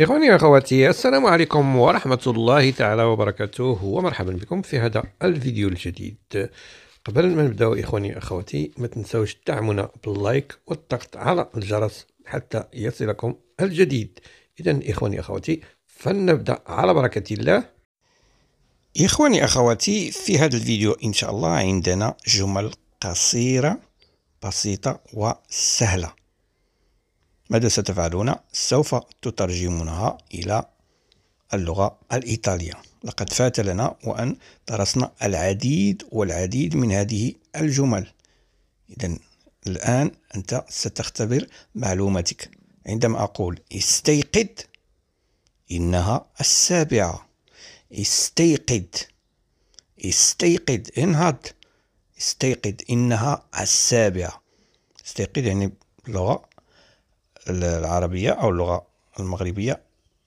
إخواني أخواتي السلام عليكم ورحمة الله تعالى وبركاته ومرحبا بكم في هذا الفيديو الجديد قبل ما نبداو إخواني أخواتي ما تنسوش تدعمونا باللايك والضغط على الجرس حتى يصلكم الجديد إذا إخواني أخواتي فلنبدأ على بركة الله إخواني أخواتي في هذا الفيديو إن شاء الله عندنا جمل قصيرة بسيطة وسهلة ماذا ستفعلون؟ سوف تترجمونها إلى اللغة الإيطالية لقد فات لنا وأن درسنا العديد والعديد من هذه الجمل إذا الآن أنت ستختبر معلوماتك عندما أقول استيقظ إنها السابعة استيقظ استيقظ انهض استيقظ إنها السابعة استيقظ يعني باللغة العربية أو اللغة المغربية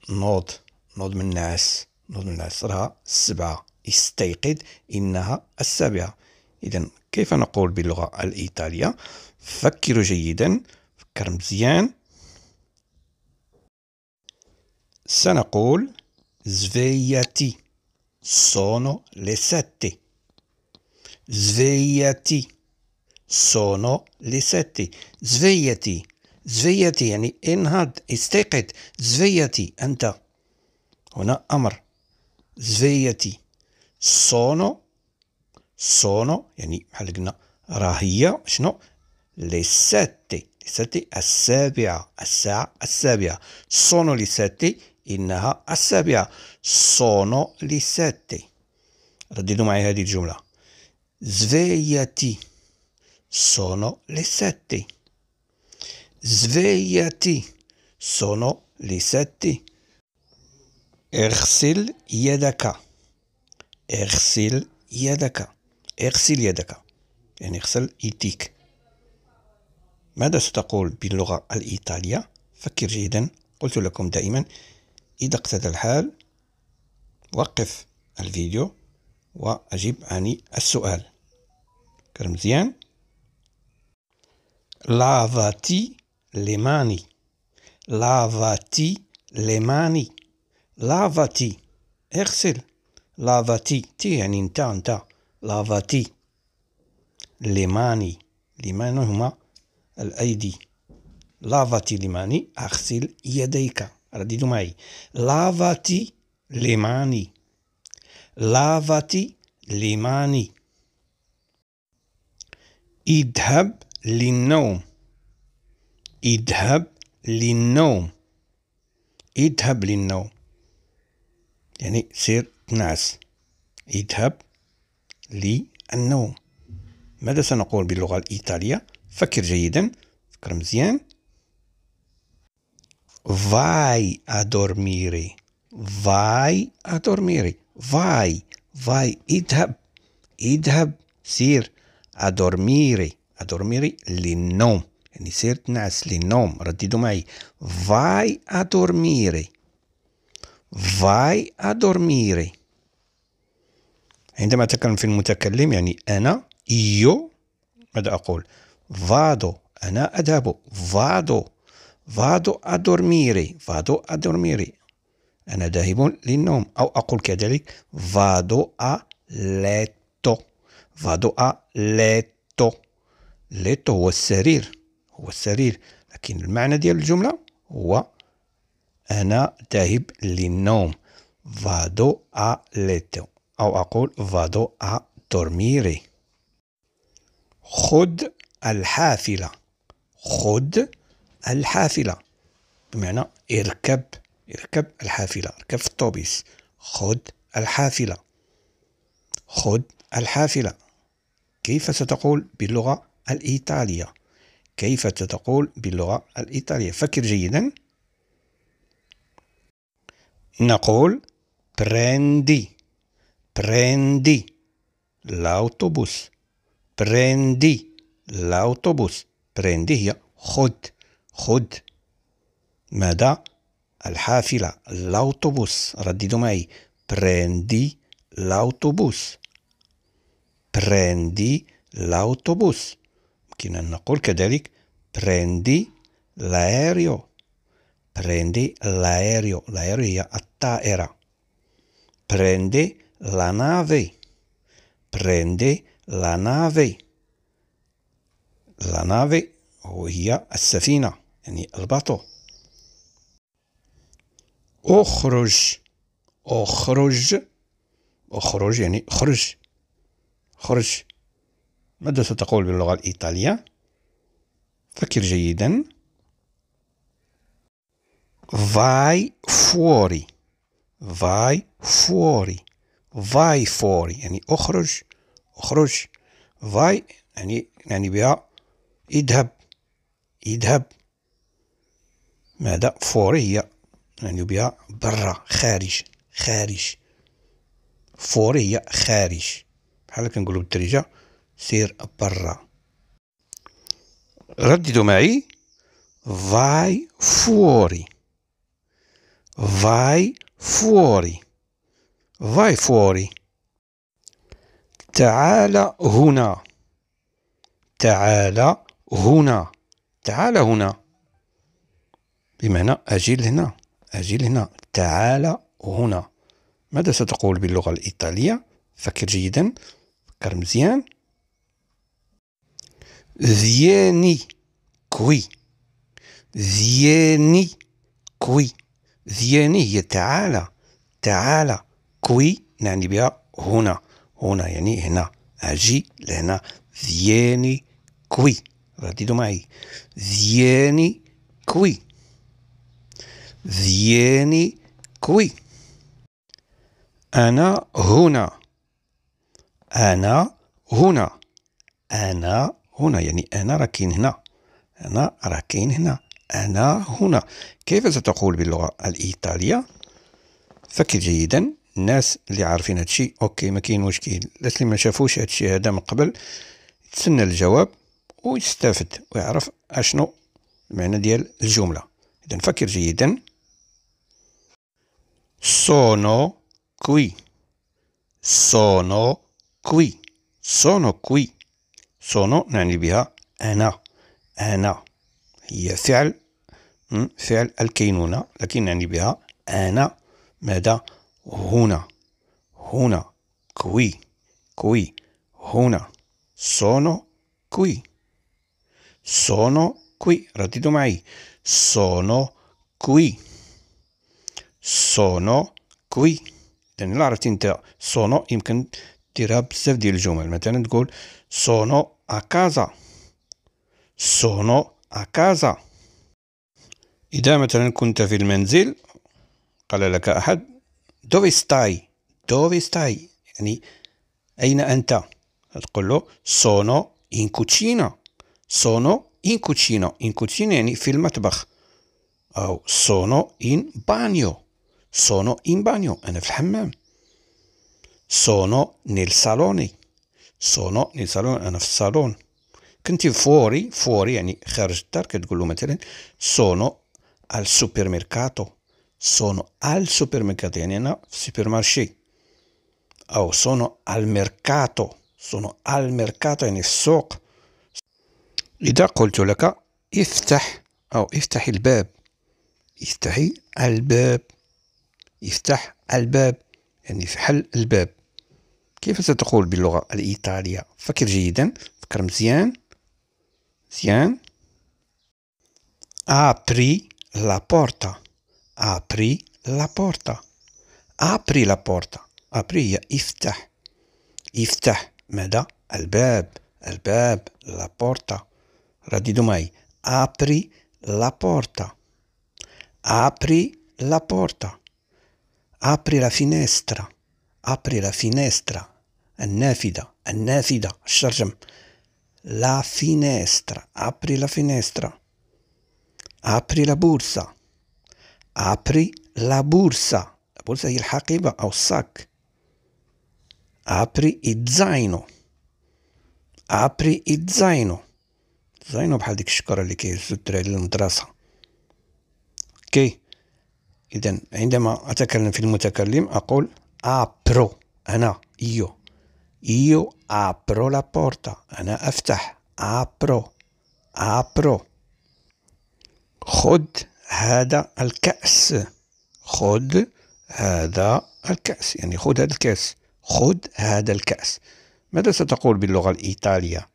نوض نوض من النعاس نوض من النعاس راها السبعة استيقظ إنها السابعة إذا كيف نقول باللغة الإيطالية فكروا جيدا فكر مزيان سنقول زفياتي sono le sette svegliati sono le sette svegliati زفيتي يعني انهض استيقظ زفيتي أنت هنا أمر زفيتي صونو صونو يعني بحال قلنا راهي شنو لي ساتي ساتي السابعة الساعة السابعة لي لساتي إنها السابعة لي لساتي رددوا معي هذه الجملة زفيتي لي لساتي Svegliati. Sono le sette. اغسل يدك اغسل يدك اغسل يدك يعني اغسل ايتيك ماذا ستقول باللغة الإيطالية؟ فكر جيدا قلت لكم دائما إذا اقتضى الحال وقف الفيديو وأجب عن السؤال كرمزيان لافاتي le mani. Lavati le mani. Lavati. اغسل. Lavati. تي يعني انت انت. Lavati. Le mani. Le mani هما الأيدي. Lavati le mani. اغسل يديك. رددوا معي. Lavati le mani. Lavati le mani. اذهب للنوم. اذهب للنوم اذهب للنوم يعني سير تنعس اذهب للنوم ماذا سنقول باللغة الإيطالية فكر جيدا فكر مزيان vai a dormire vai a dormire vai vai اذهب اذهب سير a dormire a dormire للنوم يعني تنعس لي للنوم رددوا معي فاي ادورميري فاي ادورميري عندما تكلم في المتكلم يعني أنا إيو ماذا أقول فادو أنا أذهب فادو فادو ادورميري فادو ادورميري أنا ذاهب للنوم أو أقول كذلك فادو ا ليتو فادو ا ليتو ليتو هو السرير هو السرير لكن المعنى ديال الجملة هو أنا ذاهب للنوم فادو أ ليتو أو أقول فادو أ دورميري خذ الحافلة خذ الحافلة بمعنى اركب اركب الحافلة اركب في الطوبيس خذ الحافلة خذ الحافلة كيف ستقول باللغة الإيطالية كيف تقول باللغة الإيطالية فكر جيدا نقول prendi prendi l'autobus prendi l'autobus prendi هي خذ خذ ماذا الحافلة l'autobus رددوا معي prendi l'autobus prendi l'autobus يمكن أن نقول كذلك prendi l'aereo prendi l'aereo l'aereo هي الطائرة prendi la nave prendi la nave la nave وهي السفينة يعني الباطو اخرج اخرج اخرج يعني خرج خرج ماذا ستقول باللغة الإيطالية؟ فكر جيدا vai fuori vai fuori vai fuori يعني اخرج اخرج vai يعني يعني بها اذهب اذهب ماذا فوري هي يعني بها برا خارج خارج فوري هي خارج بحال كنقولوا بالدارجه سير برا رددوا معي فاي فوري فاي فوري فاي فوري تعال هنا تعال هنا تعال هنا بمعنى أجل هنا أجل هنا تعال هنا ماذا ستقول باللغة الإيطالية فكر جيدا فكر مزيان ذياني كوي ذياني كوي ذياني هي تعالى تعالى كوي نعني بها هنا هنا يعني هنا أجي لهنا ذياني كوي رددوا معي ذياني كوي ذياني كوي أنا هنا أنا هنا أنا هنا يعني أنا راه كاين هنا أنا راه كاين هنا أنا هنا كيف ستقول باللغة الإيطالية فكر جيدا الناس اللي عارفين هادشي أوكي ما كاين مشكل الناس اللي ما شافوش هادشي هذا من قبل يتسنى الجواب ويستافد ويعرف أشنو المعنى ديال الجملة إذا فكر جيدا sono qui sono qui sono qui سونو نعني بها أنا أنا هي فعل فعل الكينونة لكن نعني بها أنا ماذا هنا هنا كوي كوي هنا سونو كوي سونو كوي رددوا معي سونو كوي سونو كوي يعني لا عرفتي أنت سونو يمكن ديرها بزاف ديال الجمل مثلا تقول Sono a casa. Sono a casa. إذا مثلا كنت في المنزل قال لك أحد دوفي ستاي دوفي ستاي يعني أين أنت تقول له sono in cucina sono in cucina in cucina يعني في المطبخ أو sono in bagno sono in bagno أنا في الحمام sono nel salone صونو ني صالون انا في الصالون كنتي فوري فوري يعني خارج الدار كتقول له مثلا سونو ميركاتو صونو sono al ميركاتو يعني انا في السوبر مارشي او صونو al ميركاتو صونو oh, al ميركاتو يعني في السوق اذا قلت لك افتح او افتحي الباب افتحي الباب افتح الباب يعني في حل الباب كيف ستقول باللغة الإيطالية فكر جيدا فكر مزيان مزيان apri la porta apri la porta apri la porta apri هي افتح افتح ماذا الباب الباب la porta رددوا معي apri la porta apri la porta apri la finestra apri la finestra النافذة النافذة الشرجم لا فينيسترا أبري لا فينيسترا أبري لا بورسا أبري لا بورسا البورصة هي الحقيبة أو الصاك أبري إتزاينو أبري إتزاينو زاينو بحال ديك الشكرة اللي كيهزو الدراري للمدرسة كي إذا عندما أتكلم في المتكلم أقول أبرو أنا إيو Io apro la porta. أنا أفتح. Apro. Apro. خذ هذا الكأس. خذ هذا الكأس. يعني خذ هذا الكأس. خذ هذا الكأس. ماذا ستقول باللغة الإيطالية؟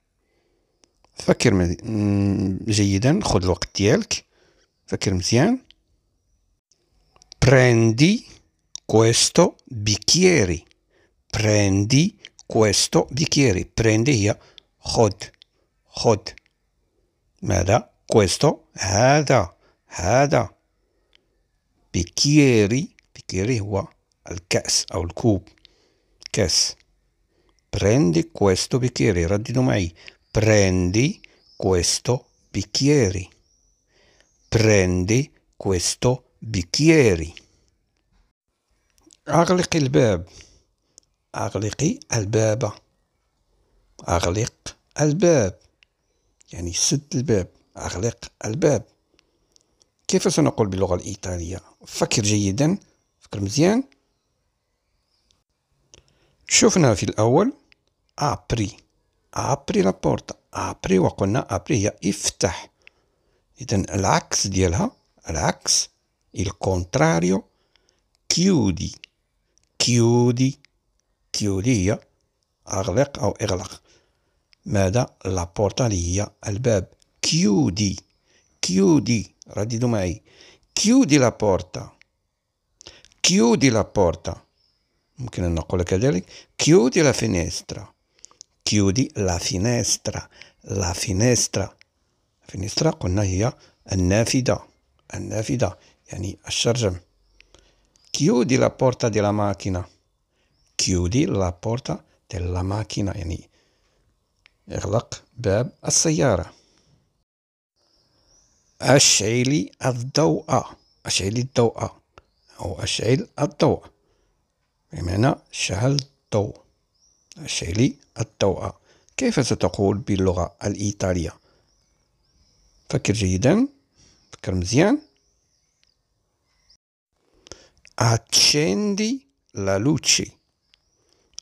فكر جيدا خذ الوقت ديالك فكر مزيان prendi questo bicchiere prendi questo bicchiere, prende io خد, خد. ماذا؟ questo, هذا, هذا. بكيري بكيري هو الكأس أو الكوب كأس prendi questo bicchiere رددوا معي prendi questo bicchiere prendi questo bicchiere أغلق الباب أغلقي الباب أغلق الباب يعني سد الباب أغلق الباب كيف سنقول باللغة الإيطالية فكر جيدا فكر مزيان شفنا في الأول أبري أبري لابورتا أبري وقلنا أبري هي افتح إذا العكس ديالها العكس الكونتراريو كيودي كيودي كيولي هي أغلق أو إغلق ماذا لابورتا اللي هي الباب chiudi chiudi radito mai chiudi la porta chiudi la porta ممكن أن نقول كذلك chiudi la finestra chiudi la finestra la finestra الفينسترا قلنا هي النافذة النافذة يعني الشرجم chiudi la porta della macchina chiudi la porta della macchina يعني اغلق باب السيارة أشعلي الضوء أشعلي الضوء أو أشعل الضوء بمعنى شعل الضوء أشعلي الضوء كيف ستقول باللغة الإيطالية فكر جيدا فكر مزيان أتشندي لا لوتشي.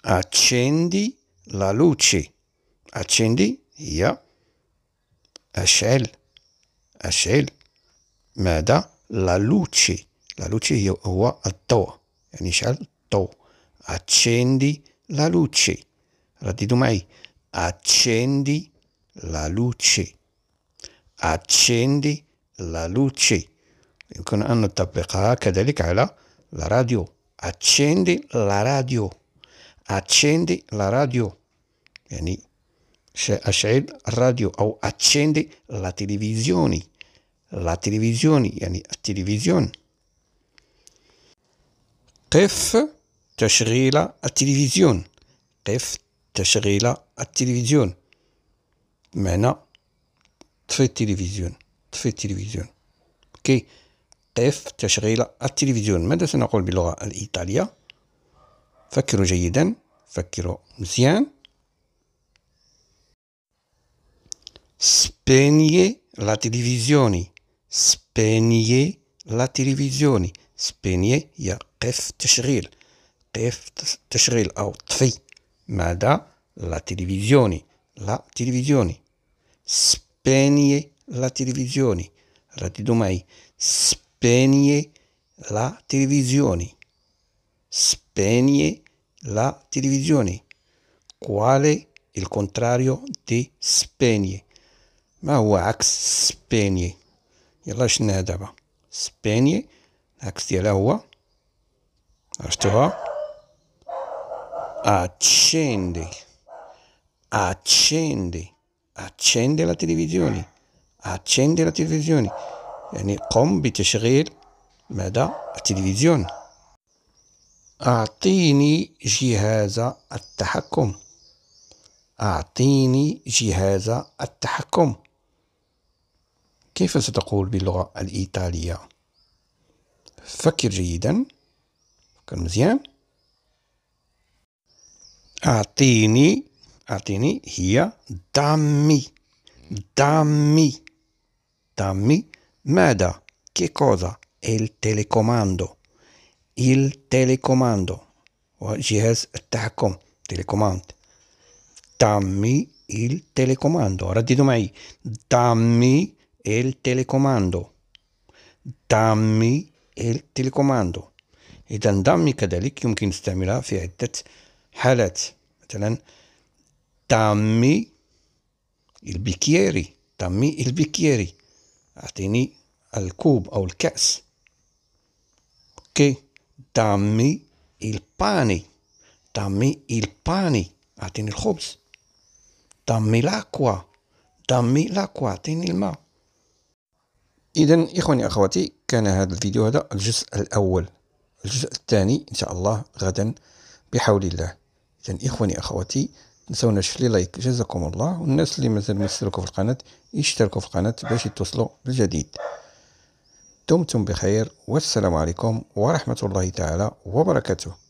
accendi la luce. Accendi, ja. Ashel, ashel. ماذا؟ la luce. La luce io, هو a to. شعل to. Accendi la luce. رددوا معي. Accendi la luce. Accendi la luce. يمكن أن نطبقها كذلك على la radio. Accendi la radio. accendi la radio يعني أشعل الراديو أو accendi la televisione la televisione يعني التلفزيون قف تشغيل التلفزيون قف تشغيل التلفزيون بمعنى طفي التلفزيون طفي التلفزيون اوكي قف تشغيل التلفزيون ماذا سنقول باللغة الإيطالية فكروا جيدا فكروا مزيان spegne la televisione spegne la televisione spegne هي قف تشغيل قف تشغيل أو طفي ماذا la televisione la televisione spegne la televisione radido mai spegne la televisione spegne la televisione, quale il contrario di spegne. ما هو عكس سباني يلا شناها دابا سباني العكس ديالها هو عرفتوها accendi accendi Accende la televisione Accende la televisione E ne يعني قم بتشغيل la televisione. أعطيني جهاز التحكم أعطيني جهاز التحكم كيف ستقول باللغة الإيطالية؟ فكر جيدا فكر مزيان أعطيني أعطيني هي دامي دامي دامي ماذا؟ كي كوزا؟ التليكوماندو il telecomando وجهاز التحكم تيليكوماند dammi il telecomando رددوا معي dammi il telecomando dammi il telecomando إذا dammi كذلك يمكن استعمالها في عدة حالات مثلا dammi il bicchieri dammi il bicchieri أعطيني الكوب أو الكأس أوكي okay. طعمي الباني طعمي الباني أعطيني الخبز طعمي لاكوا طعمي لاكوا أعطيني الماء إذا إخواني أخواتي كان هذا الفيديو هذا الجزء الأول الجزء الثاني إن شاء الله غدا بحول الله إذا إخواني أخواتي تنسوناش لي لايك جزاكم الله والناس اللي مازال ما في القناة يشتركوا في القناة باش يتوصلوا بالجديد دمتم بخير والسلام عليكم ورحمة الله تعالى وبركاته